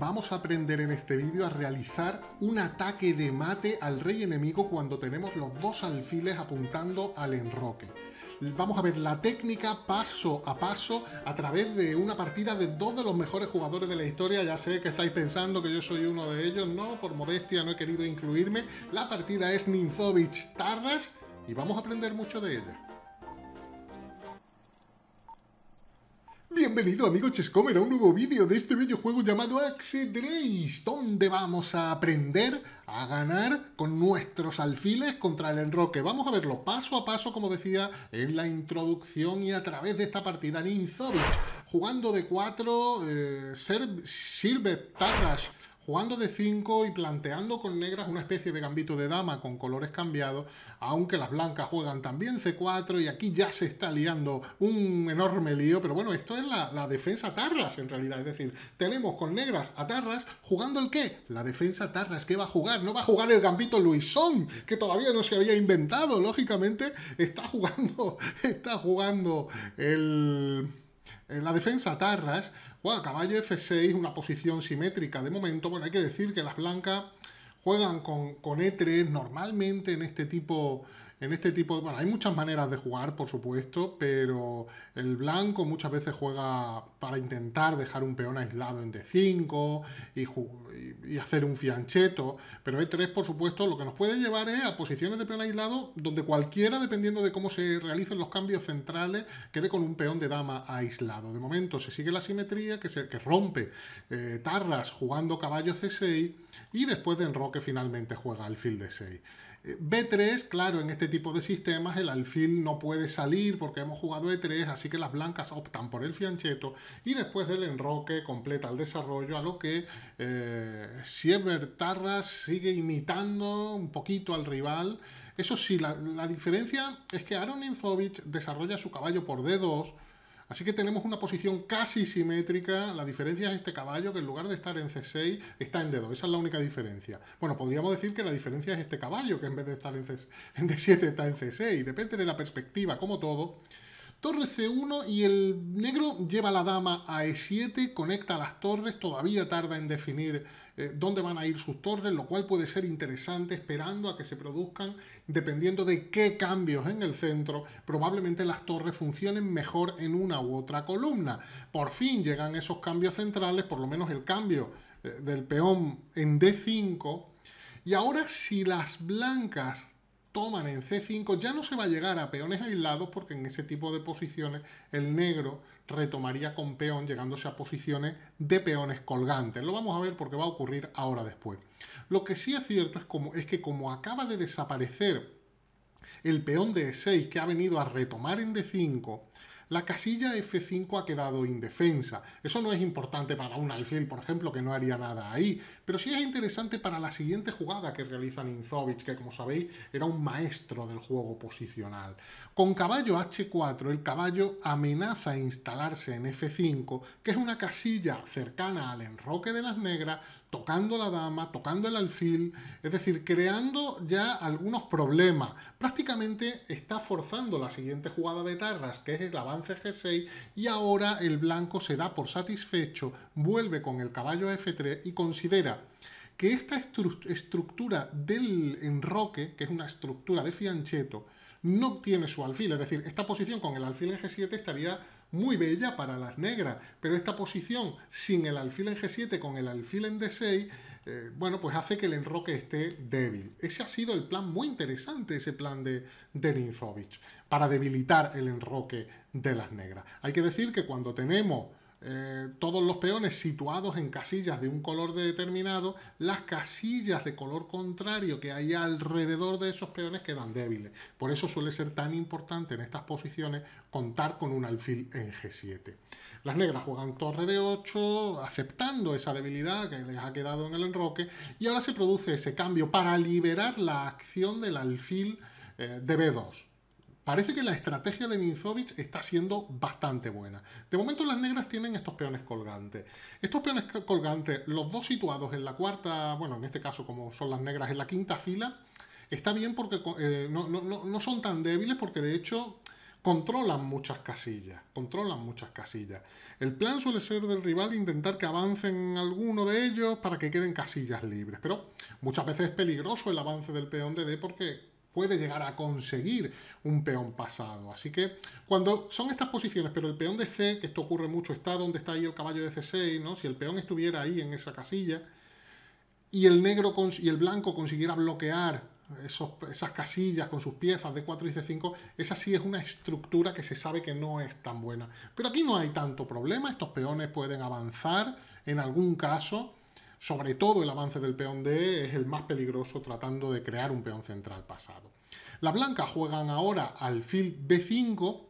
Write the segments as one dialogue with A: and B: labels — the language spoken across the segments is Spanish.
A: vamos a aprender en este vídeo a realizar un ataque de mate al rey enemigo cuando tenemos los dos alfiles apuntando al enroque. Vamos a ver la técnica paso a paso a través de una partida de dos de los mejores jugadores de la historia. Ya sé que estáis pensando que yo soy uno de ellos, no, por modestia no he querido incluirme. La partida es Ninzovich Tarras y vamos a aprender mucho de ella. Bienvenido amigo Chescomer a un nuevo vídeo de este bello juego llamado Axe Drace, donde vamos a aprender a ganar con nuestros alfiles contra el enroque. Vamos a verlo paso a paso, como decía en la introducción y a través de esta partida Ninzovich, jugando de 4 eh, Sirve jugando de 5 y planteando con negras una especie de gambito de dama con colores cambiados, aunque las blancas juegan también C4 y aquí ya se está liando un enorme lío, pero bueno, esto es la, defensa tarras en realidad, es decir, tenemos con negras a tarras jugando el qué? La defensa tarras, ¿qué va a jugar? No va a jugar el gambito Luisón, que todavía no se había inventado, lógicamente, está jugando, está jugando el... En la defensa, Tarras juega caballo F6, una posición simétrica de momento. Bueno, hay que decir que las blancas juegan con, con E3 normalmente en este tipo de en este tipo, bueno, hay muchas maneras de jugar, por supuesto, pero el blanco muchas veces juega para intentar dejar un peón aislado en D5 y, hacer un fiancheto, pero E3, por supuesto, lo que nos puede llevar es a posiciones de peón aislado donde cualquiera, dependiendo de cómo se realicen los cambios centrales, quede con un peón de dama aislado. De momento se sigue la simetría que, se, que rompe eh, Tarras jugando caballo C6 y después de enroque finalmente juega alfil D6. Eh, B3, claro, en este tipo de sistemas el alfil no puede salir porque hemos jugado E3, así que las blancas optan por el fiancheto y después del enroque completa el desarrollo, a lo que eh, Tarras sigue imitando un poquito al rival. Eso sí, la, la diferencia es que Aaron Inzovich desarrolla su caballo por D2, Así que tenemos una posición casi simétrica. La diferencia es este caballo que en lugar de estar en C6 está en D2. Esa es la única diferencia. Bueno, podríamos decir que la diferencia es este caballo que en vez de estar en, C en D7 está en C6. Depende de la perspectiva, como todo. Torre C1 y el negro lleva la dama a E7, conecta las torres, todavía tarda en definir eh, dónde van a ir sus torres, lo cual puede ser interesante esperando a que se produzcan, dependiendo de qué cambios en el centro, probablemente las torres funcionen mejor en una u otra columna. Por fin llegan esos cambios centrales, por lo menos el cambio eh, del peón en D5. Y ahora si las blancas toman en C5, ya no se va a llegar a peones aislados porque en ese tipo de posiciones el negro retomaría con peón llegándose a posiciones de peones colgantes. Lo vamos a ver porque va a ocurrir ahora después. Lo que sí es cierto es, como, es que como acaba de desaparecer el peón de E6 que ha venido a retomar en D5, la casilla F5 ha quedado indefensa. Eso no es importante para un alfil, por ejemplo, que no haría nada ahí, pero sí es interesante para la siguiente jugada que realiza Ninzovic, que como sabéis era un maestro del juego posicional. Con caballo H4, el caballo amenaza instalarse en F5, que es una casilla cercana al enroque de las negras, tocando la dama, tocando el alfil, es decir, creando ya algunos problemas. Prácticamente está forzando la siguiente jugada de Tarras, que es el avance G6, y ahora el blanco se da por satisfecho, vuelve con el caballo F3 y considera que esta estructura del enroque, que es una estructura de fiancheto, no tiene su alfil. Es decir, esta posición con el alfil en G7 estaría muy bella para las negras, pero esta posición sin el alfil en G7 con el alfil en D6, eh, bueno, pues hace que el enroque esté débil. Ese ha sido el plan muy interesante, ese plan de, de Ninzovich, para debilitar el enroque de las negras. Hay que decir que cuando tenemos eh, todos los peones situados en casillas de un color determinado, las casillas de color contrario que hay alrededor de esos peones quedan débiles. Por eso suele ser tan importante en estas posiciones contar con un alfil en G7. Las negras juegan torre de 8, aceptando esa debilidad que les ha quedado en el enroque, y ahora se produce ese cambio para liberar la acción del alfil eh, de B2. Parece que la estrategia de Ninzovic está siendo bastante buena. De momento las negras tienen estos peones colgantes. Estos peones colgantes, los dos situados en la cuarta, bueno, en este caso como son las negras, en la quinta fila, está bien porque eh, no, no son tan débiles porque de hecho controlan muchas casillas, controlan muchas casillas. El plan suele ser del rival intentar que avancen alguno de ellos para que queden casillas libres, pero muchas veces es peligroso el avance del peón de D porque puede llegar a conseguir un peón pasado. Así que cuando son estas posiciones, pero el peón de C, que esto ocurre mucho, está donde está ahí el caballo de C6, ¿no? Si el peón estuviera ahí en esa casilla y el negro y el blanco consiguiera bloquear esas casillas con sus piezas de 4 y C5, esa sí es una estructura que se sabe que no es tan buena. Pero aquí no hay tanto problema, estos peones pueden avanzar en algún caso sobre todo el avance del peón D es el más peligroso tratando de crear un peón central pasado. la blanca juegan ahora alfil B5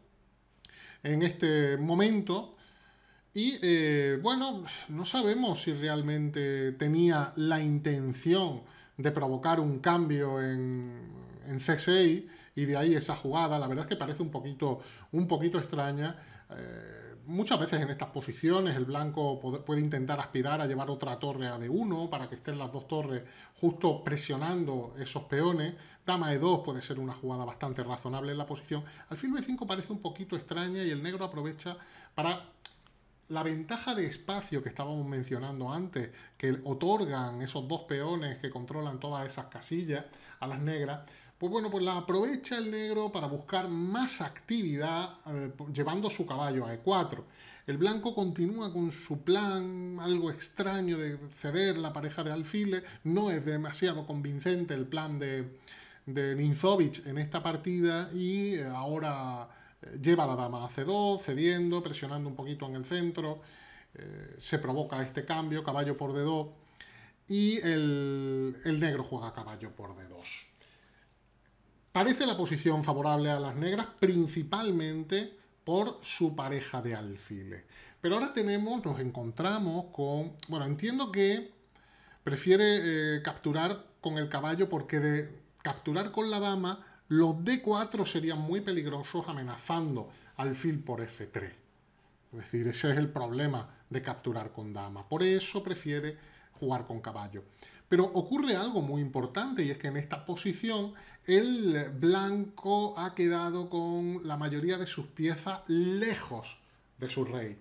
A: en este momento y eh, bueno, no sabemos si realmente tenía la intención de provocar un cambio en, C6 y de ahí esa jugada. La verdad es que parece un poquito, un poquito extraña. Eh, muchas veces en estas posiciones el blanco puede intentar aspirar a llevar otra torre a D1 para que estén las dos torres justo presionando esos peones. Dama E2 puede ser una jugada bastante razonable en la posición. Alfil B5 parece un poquito extraña y el negro aprovecha para la ventaja de espacio que estábamos mencionando antes, que otorgan esos dos peones que controlan todas esas casillas a las negras, pues bueno, pues la aprovecha el negro para buscar más actividad eh, llevando su caballo a E4. El blanco continúa con su plan algo extraño de ceder la pareja de alfiles. No es demasiado convincente el plan de, de Ninzovich en esta partida y eh, ahora eh, lleva la dama a C2, cediendo, presionando un poquito en el centro. se provoca este cambio, caballo por D2 y el, el negro juega caballo por D2. Parece la posición favorable a las negras principalmente por su pareja de alfiles. Pero ahora tenemos, nos encontramos con... Bueno, entiendo que prefiere eh, capturar con el caballo porque de capturar con la dama los D4 serían muy peligrosos amenazando alfil por F3. Es decir, ese es el problema de capturar con dama. Por eso prefiere jugar con caballo. Pero ocurre algo muy importante y es que en esta posición el blanco ha quedado con la mayoría de sus piezas lejos de su rey.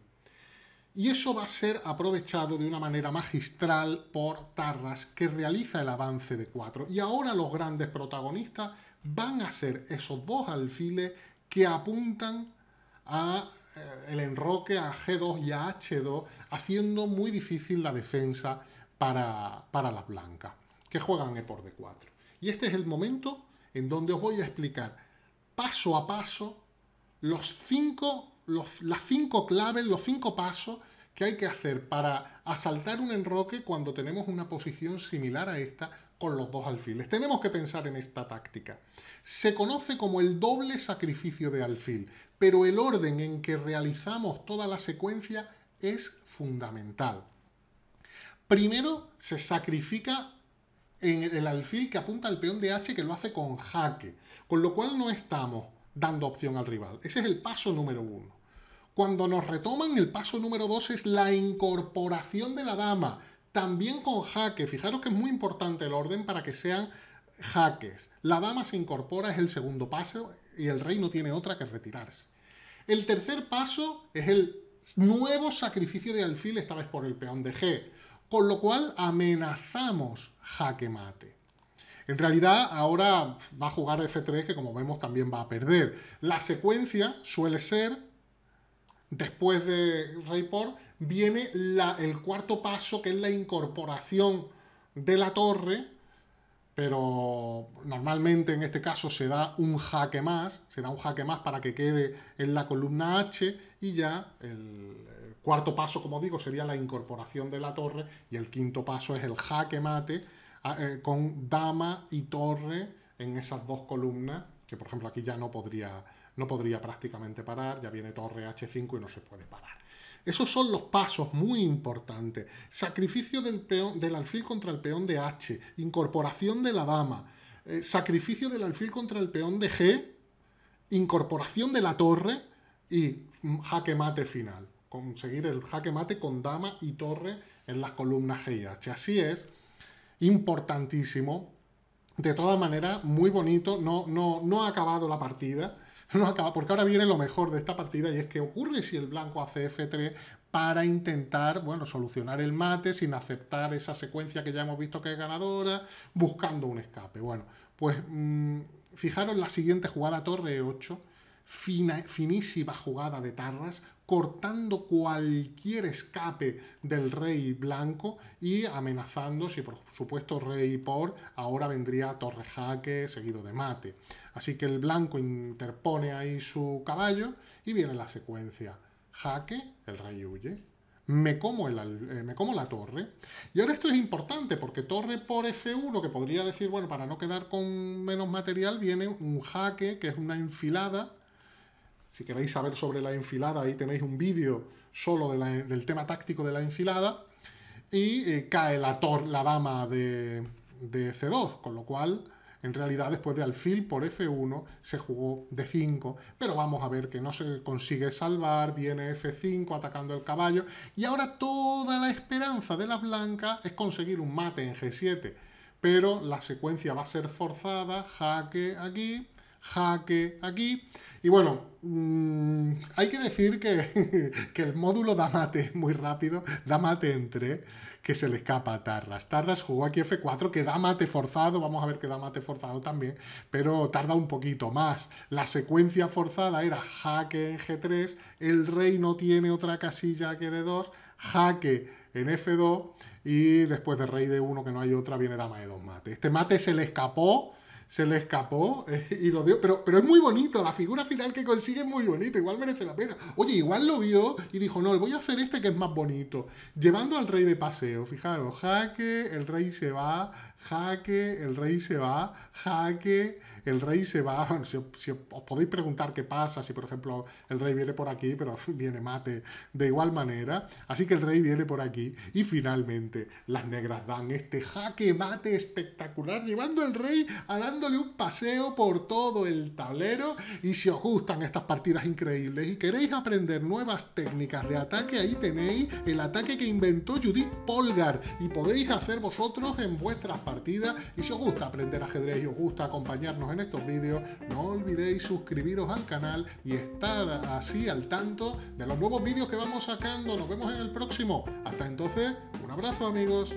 A: Y eso va a ser aprovechado de una manera magistral por Tarras, que realiza el avance de 4. Y ahora los grandes protagonistas van a ser esos dos alfiles que apuntan a eh, el enroque a G2 y a H2, haciendo muy difícil la defensa para, para las blancas, que juegan e por d4. Y este es el momento en donde os voy a explicar paso a paso los cinco, los, las cinco claves, los cinco pasos que hay que hacer para asaltar un enroque cuando tenemos una posición similar a esta con los dos alfiles. Tenemos que pensar en esta táctica. Se conoce como el doble sacrificio de alfil, pero el orden en que realizamos toda la secuencia es fundamental. Primero se sacrifica en el alfil que apunta al peón de H que lo hace con jaque, con lo cual no estamos dando opción al rival. Ese es el paso número uno. Cuando nos retoman, el paso número dos es la incorporación de la dama, también con jaque. Fijaros que es muy importante el orden para que sean jaques. La dama se incorpora, es el segundo paso, y el rey no tiene otra que retirarse. El tercer paso es el nuevo sacrificio de alfil, esta vez por el peón de G con lo cual amenazamos jaque mate. En realidad ahora va a jugar F3 que como vemos también va a perder. La secuencia suele ser, después de rey por, viene el cuarto paso que es la incorporación de la torre pero normalmente en este caso se da un jaque más, se da un jaque más para que quede en la columna H y ya el cuarto paso, como digo, sería la incorporación de la torre y el quinto paso es el jaque mate ah, eh, con dama y torre en esas dos columnas, que por ejemplo aquí ya no podría, no podría prácticamente parar, ya viene torre h5 y no se puede parar. Esos son los pasos muy importantes. Sacrificio del, peón, del alfil contra el peón de h, incorporación de la dama, eh, sacrificio del alfil contra el peón de g, incorporación de la torre y mm, jaque mate final. Conseguir el jaque mate con dama y torre en las columnas G y H. Así es, importantísimo. De todas maneras, muy bonito, no, no, no ha acabado la partida no acaba, porque ahora viene lo mejor de esta partida y es que ocurre si el blanco hace F3 para intentar, bueno, solucionar el mate sin aceptar esa secuencia que ya hemos visto que es ganadora, buscando un escape. Bueno, pues mm, fijaros la siguiente jugada, torre 8, finísima jugada de Tarras, cortando cualquier escape del rey blanco y amenazando, si por supuesto rey por, ahora vendría torre jaque seguido de mate. Así que el blanco interpone ahí su caballo y viene la secuencia. Jaque, el rey huye, me como, el, eh, me como, la torre. Y ahora esto es importante, porque torre por F1, que podría decir, bueno, para no quedar con menos material, viene un jaque, que es una enfilada, si queréis saber sobre la enfilada, ahí tenéis un vídeo solo del tema táctico de la enfilada. Y eh, cae la, dama de, de C2, con lo cual, en realidad, después de alfil por F1, se jugó D5, pero vamos a ver que no se consigue salvar, viene F5 atacando el caballo, y ahora toda la esperanza de las blancas es conseguir un mate en G7, pero la secuencia va a ser forzada, jaque aquí, jaque aquí. Y bueno, mm, hay que decir que, el módulo da mate muy rápido, da mate entre que se le escapa a Tarras. Tarras jugó aquí F4, que da mate forzado, vamos a ver que da mate forzado también, pero tarda un poquito más. La secuencia forzada era jaque en G3, el rey no tiene otra casilla que de 2, jaque en F2 y después de rey de 1 que no hay otra viene dama de 2 mate. Este mate se le escapó se le escapó eh, y lo dio. Pero, pero es muy bonito, la figura final que consigue es muy bonita. igual merece la pena. Oye, igual lo vio y dijo, no, voy a hacer este que es más bonito. Llevando al rey de paseo, fijaros, jaque, el rey se va, jaque, el rey se va, jaque el rey se va, si, os podéis preguntar qué pasa, si por ejemplo el rey viene por aquí, pero viene mate de igual manera, así que el rey viene por aquí y finalmente las negras dan este jaque mate espectacular, llevando al rey a dándole un paseo por todo el tablero y si os gustan estas partidas increíbles y queréis aprender nuevas técnicas de ataque, ahí tenéis el ataque que inventó Judith Polgar y podéis hacer vosotros en vuestras partidas y si os gusta aprender ajedrez y os gusta acompañarnos en estos vídeos, no olvidéis suscribiros al canal y estar así al tanto de los nuevos vídeos que vamos sacando. Nos vemos en el próximo. Hasta entonces, un abrazo amigos.